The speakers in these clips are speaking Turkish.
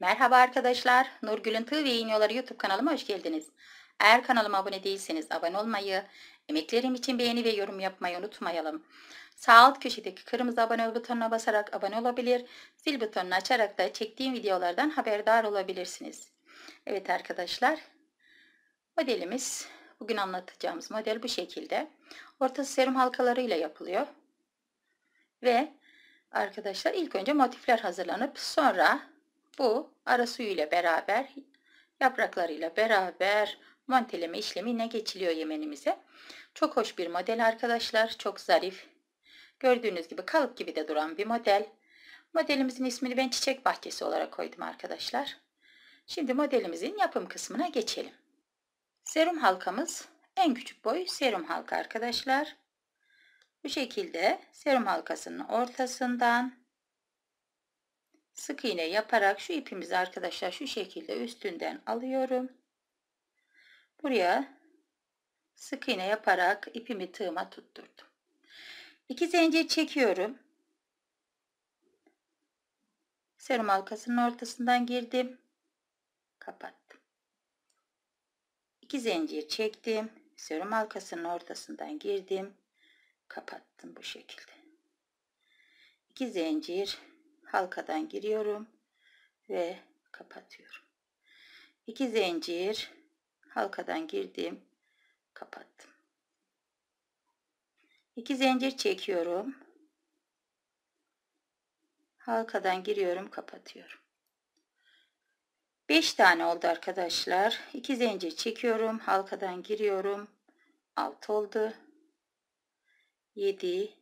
Merhaba arkadaşlar, Nurgül'ün Tığ ve Yeniyorları YouTube kanalıma hoş geldiniz. Eğer kanalıma abone değilseniz abone olmayı, emeklerim için beğeni ve yorum yapmayı unutmayalım. Sağ alt köşedeki kırmızı abone ol butonuna basarak abone olabilir, zil butonunu açarak da çektiğim videolardan haberdar olabilirsiniz. Evet arkadaşlar, modelimiz, bugün anlatacağımız model bu şekilde. Ortası serum halkalarıyla yapılıyor. Ve arkadaşlar ilk önce motifler hazırlanıp sonra bu ara suyuyla beraber yapraklarıyla beraber manteleme işlemine geçiliyor yemenimize. Çok hoş bir model arkadaşlar. Çok zarif. Gördüğünüz gibi kalıp gibi de duran bir model. Modelimizin ismini ben çiçek bahçesi olarak koydum arkadaşlar. Şimdi modelimizin yapım kısmına geçelim. Serum halkamız en küçük boy serum halka arkadaşlar. Bu şekilde serum halkasının ortasından sık iğne yaparak şu ipimizi arkadaşlar şu şekilde üstünden alıyorum. Buraya sık iğne yaparak ipimi tığıma tutturdum. 2 zincir çekiyorum. Serum halkasının ortasından girdim. Kapattım. 2 zincir çektim. Serum halkasının ortasından girdim. Kapattım bu şekilde. 2 zincir halkadan giriyorum ve kapatıyorum. 2 zincir halkadan girdim kapattım. 2 zincir çekiyorum. Halkadan giriyorum kapatıyorum. 5 tane oldu arkadaşlar. 2 zincir çekiyorum. Halkadan giriyorum. 6 oldu. 7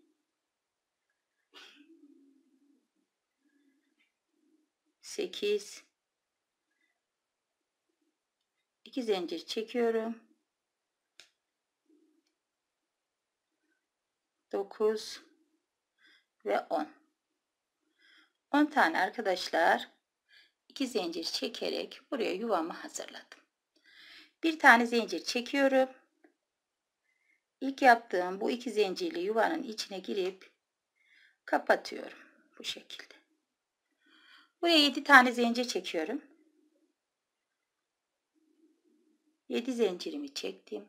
8 2 zincir çekiyorum 9 ve 10 10 tane arkadaşlar 2 zincir çekerek buraya yuvamı hazırladım bir tane zincir çekiyorum İlk yaptığım bu iki zincirli yuvanın içine girip kapatıyorum bu şekilde Buraya 7 tane zincir çekiyorum. 7 zincirimi çektim.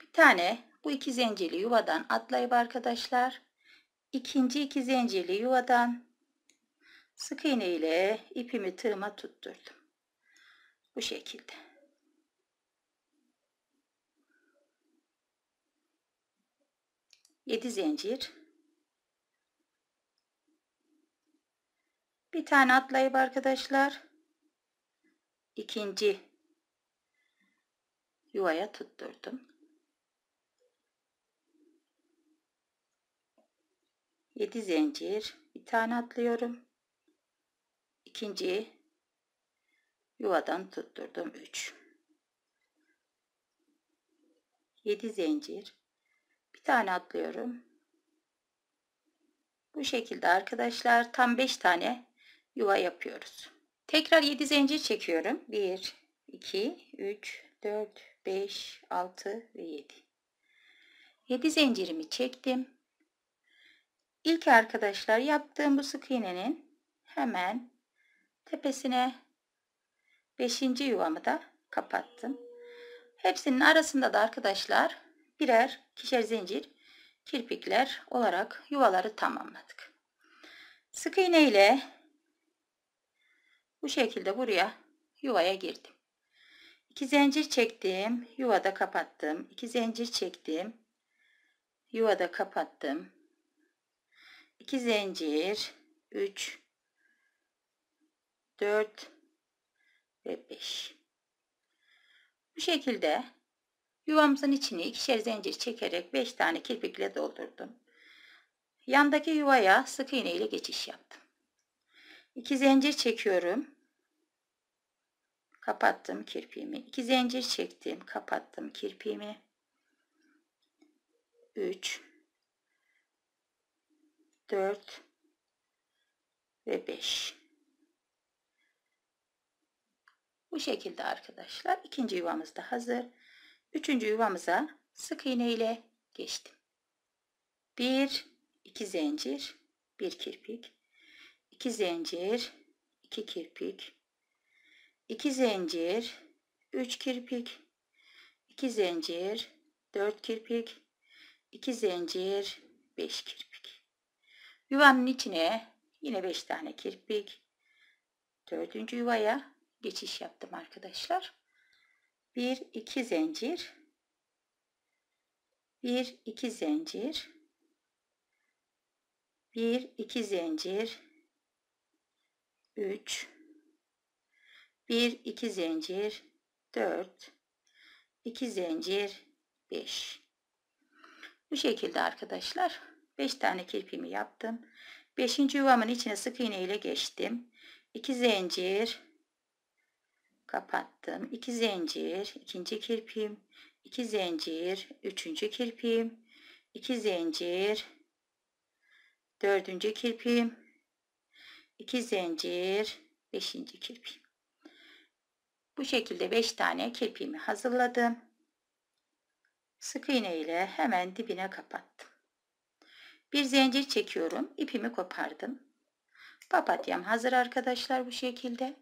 Bir tane bu iki zincirli yuvadan atlayıp arkadaşlar ikinci iki zincirli yuvadan sık iğne ile ipimi tığıma tutturdum. Bu şekilde. Yedi zincir Bir tane atlayıp arkadaşlar ikinci yuvaya tutturdum. yedi zincir bir tane atlıyorum. ikinci yuvadan tutturdum üç yedi zincir bir tane atlıyorum. Bu şekilde arkadaşlar tam beş tane yuva yapıyoruz. Tekrar 7 zincir çekiyorum. 1, 2, 3, 4, 5, 6 ve 7. 7 zincirimi çektim. İlk arkadaşlar yaptığım bu sık iğnenin hemen tepesine 5. yuvamı da kapattım. Hepsinin arasında da arkadaşlar birer kişer zincir kirpikler olarak yuvaları tamamladık. Sık iğne ile bu şekilde buraya yuvaya girdim. 2 zincir çektim. Yuvada kapattım. 2 zincir çektim. Yuvada kapattım. 2 zincir 3 4 ve 5 bu şekilde yuvamızın içini ikişer zincir çekerek 5 tane kirpikle doldurdum yandaki yuvaya sık iğne ile geçiş yaptım 2 zincir çekiyorum. Kapattım kirpiğimi. 2 zincir çektim. Kapattım kirpiğimi. 3 4 ve 5 Bu şekilde arkadaşlar ikinci yuvamız da hazır. Üçüncü yuvamıza sık iğne ile geçtim. 1 2 zincir, 1 kirpik, 2 zincir, 2 kirpik, 2 zincir, 3 kirpik, 2 zincir, 4 kirpik, 2 zincir, 5 kirpik. Yuvanın içine yine 5 tane kirpik. 4. yuvaya geçiş yaptım arkadaşlar. 1 2 zincir 1 2 zincir 1 2 zincir 3 1 2 zincir 4 2 zincir 5 bu şekilde arkadaşlar 5 tane kirpimi yaptım 5. yuvamın içine sık iğne ile geçtim 2 zincir kapattım 2 zincir ikinci kirpim 2 zincir üçüncü kirpim 2 zincir dördüncü kirpim 2 zincir 5. kirpiğim. Bu şekilde 5 tane kirpiğimi hazırladım. Sık iğne ile hemen dibine kapattım. Bir zincir çekiyorum. ipimi kopardım. Papatyam hazır arkadaşlar bu şekilde.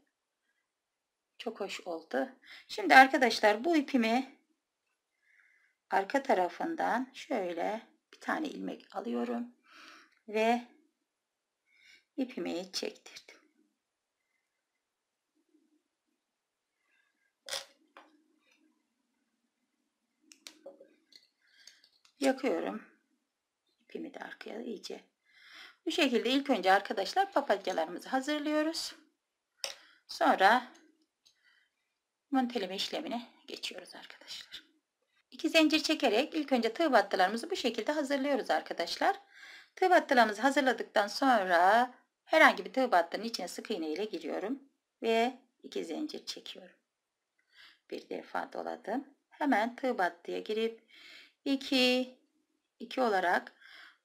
Çok hoş oldu. Şimdi arkadaşlar bu ipimi arka tarafından şöyle bir tane ilmek alıyorum ve ipimi çektirdim. Yakıyorum. İpimi de arkaya iyice. Bu şekilde ilk önce arkadaşlar papatyalarımızı hazırlıyoruz. Sonra monteleme işlemine geçiyoruz arkadaşlar. İki zincir çekerek ilk önce tığ battılarımızı bu şekilde hazırlıyoruz arkadaşlar. Tığ battılarımızı hazırladıktan sonra Herhangi bir tığ battının içine sık iğne ile giriyorum ve iki zincir çekiyorum. Bir defa doladım. Hemen tığ battıya girip 2 2 olarak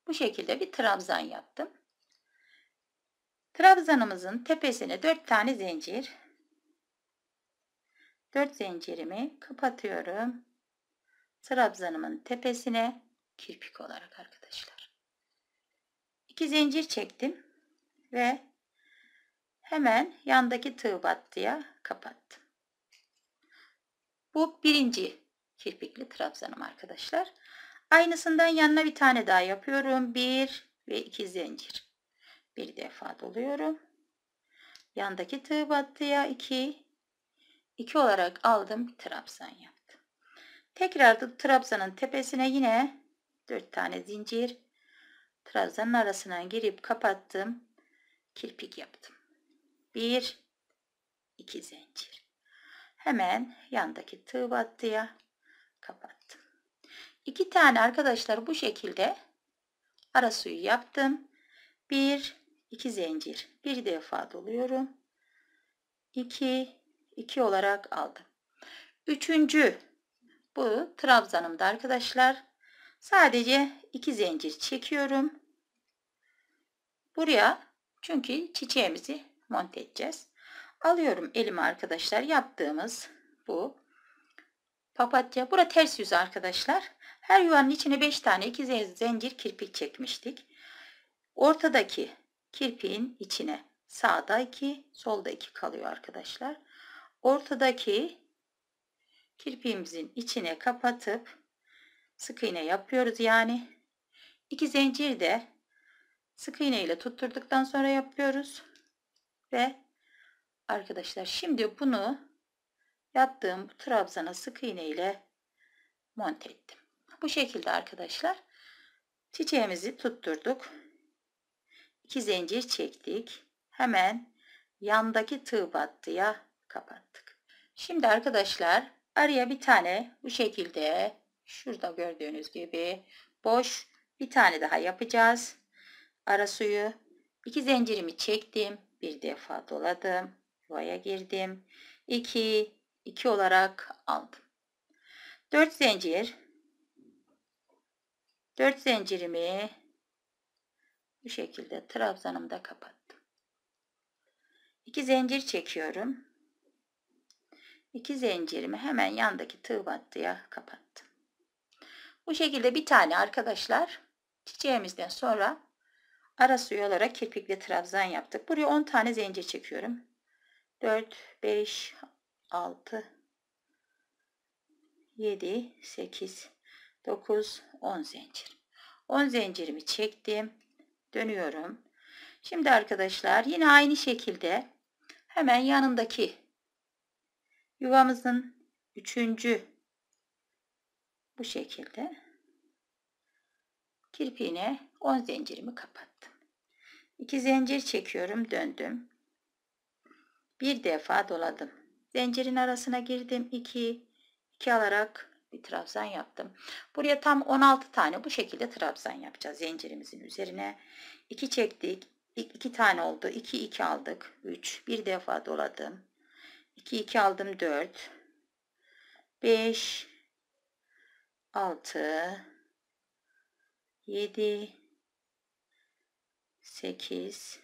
bu şekilde bir trabzan yaptım. Trabzanımızın tepesine 4 tane zincir 4 zincirimi kapatıyorum. Trabzanımın tepesine kirpik olarak arkadaşlar. 2 zincir çektim ve hemen yandaki tığ battıya kapattım. Bu birinci kirpikli trabzanım arkadaşlar. Aynısından yanına bir tane daha yapıyorum. Bir ve iki zincir. Bir defa doluyorum. Yandaki tığ battıya iki, iki olarak aldım trabzan yaptım. Tekrar da trabzanın tepesine yine dört tane zincir trabzanın arasına girip kapattım kirpik yaptım. Bir, iki zincir. Hemen yandaki tığ battıya kapattım. İki tane arkadaşlar bu şekilde ara suyu yaptım. Bir, iki zincir. Bir defa doluyorum. İki, iki olarak aldım. Üçüncü bu trabzanımda arkadaşlar. Sadece iki zincir çekiyorum. Buraya çünkü çiçeğimizi monte edeceğiz. Alıyorum elime arkadaşlar yaptığımız bu papatya. Bura ters yüz arkadaşlar. Her yuvanın içine 5 tane 2 zincir kirpik çekmiştik. Ortadaki kirpiğin içine sağda 2, solda 2 kalıyor arkadaşlar. Ortadaki kirpiğimizin içine kapatıp sık iğne yapıyoruz yani. 2 zincir de Sık iğne ile tutturduktan sonra yapıyoruz. Ve arkadaşlar şimdi bunu yaptığım bu trabzana sık iğne ile monte ettim. Bu şekilde arkadaşlar çiçeğimizi tutturduk. 2 zincir çektik. Hemen yandaki tığ battıya kapattık. Şimdi arkadaşlar araya bir tane bu şekilde şurada gördüğünüz gibi boş bir tane daha yapacağız ara suyu. 2 zincirimi çektim. Bir defa doladım. Yuvaya girdim. 2 2 olarak aldım. 4 zincir. 4 zincirimi bu şekilde trabzanımda kapattım. 2 zincir çekiyorum. 2 zincirimi hemen yandaki tığ battıya kapattım. Bu şekilde bir tane arkadaşlar çiçeğimizden sonra arası olarak kirpikli trabzan yaptık. Buraya 10 tane zence çekiyorum. 4, 5, 6, 7, 8, 9, 10 zincir. 10 zincirimi çektim. Dönüyorum. Şimdi arkadaşlar yine aynı şekilde hemen yanındaki yuvamızın üçüncü bu şekilde kirpiğine 10 zincirimi kapat. İki zincir çekiyorum döndüm. Bir defa doladım. Zincirin arasına girdim. 2 2 alarak bir trabzan yaptım. Buraya tam 16 tane bu şekilde trabzan yapacağız zincirimizin üzerine. 2 çektik. 2 tane oldu. 2 2 aldık. 3 bir defa doladım. 2 2 aldım 4 5 6 7 8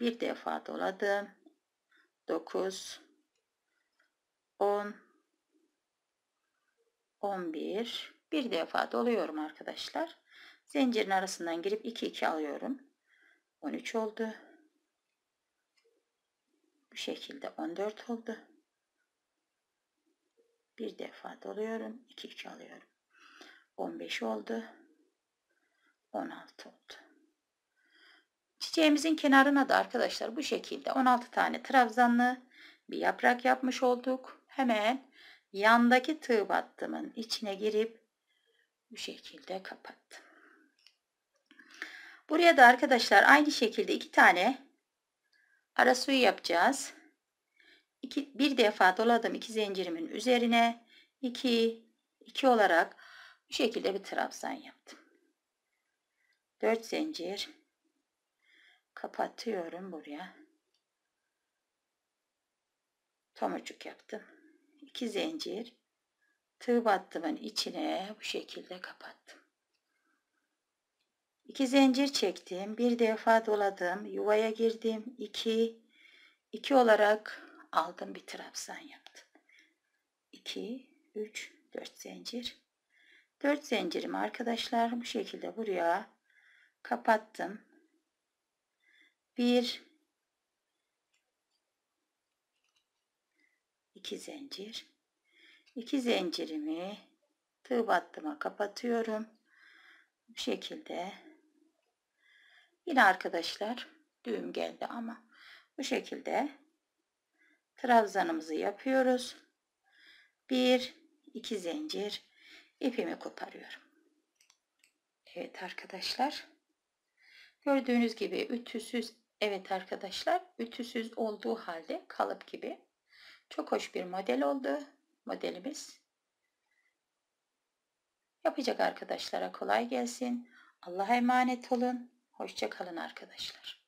bir defa doladım 9 10 11 bir defa doluyorum arkadaşlar zincirin arasından girip 2 2 alıyorum 13 oldu bu şekilde 14 oldu bir defa doluyorum 2 2 alıyorum 15 oldu 16 oldu Çiçeğimizin kenarına da arkadaşlar bu şekilde 16 tane trabzanlı bir yaprak yapmış olduk. Hemen yandaki tığ battımın içine girip bu şekilde kapattım. Buraya da arkadaşlar aynı şekilde iki tane ara suyu yapacağız. İki, bir defa doladım iki zincirimin üzerine 2 2 olarak bu şekilde bir trabzan yaptım. 4 zincir kapatıyorum buraya. Pamucuk yaptım. 2 zincir tığ battımın içine bu şekilde kapattım. 2 zincir çektim. Bir defa doladım. Yuvaya girdim. 2 2 olarak aldım bir trabzan yaptım. 2 3 4 zincir. 4 zincirim arkadaşlar bu şekilde buraya kapattım. Bir iki zincir iki zincirimi tığ battıma kapatıyorum bu şekilde yine arkadaşlar düğüm geldi ama bu şekilde trabzanımızı yapıyoruz bir iki zincir ipimi koparıyorum Evet arkadaşlar gördüğünüz gibi ütüsüz Evet arkadaşlar ütüsüz olduğu halde kalıp gibi çok hoş bir model oldu modelimiz. Yapacak arkadaşlara kolay gelsin. Allah'a emanet olun. Hoşçakalın arkadaşlar.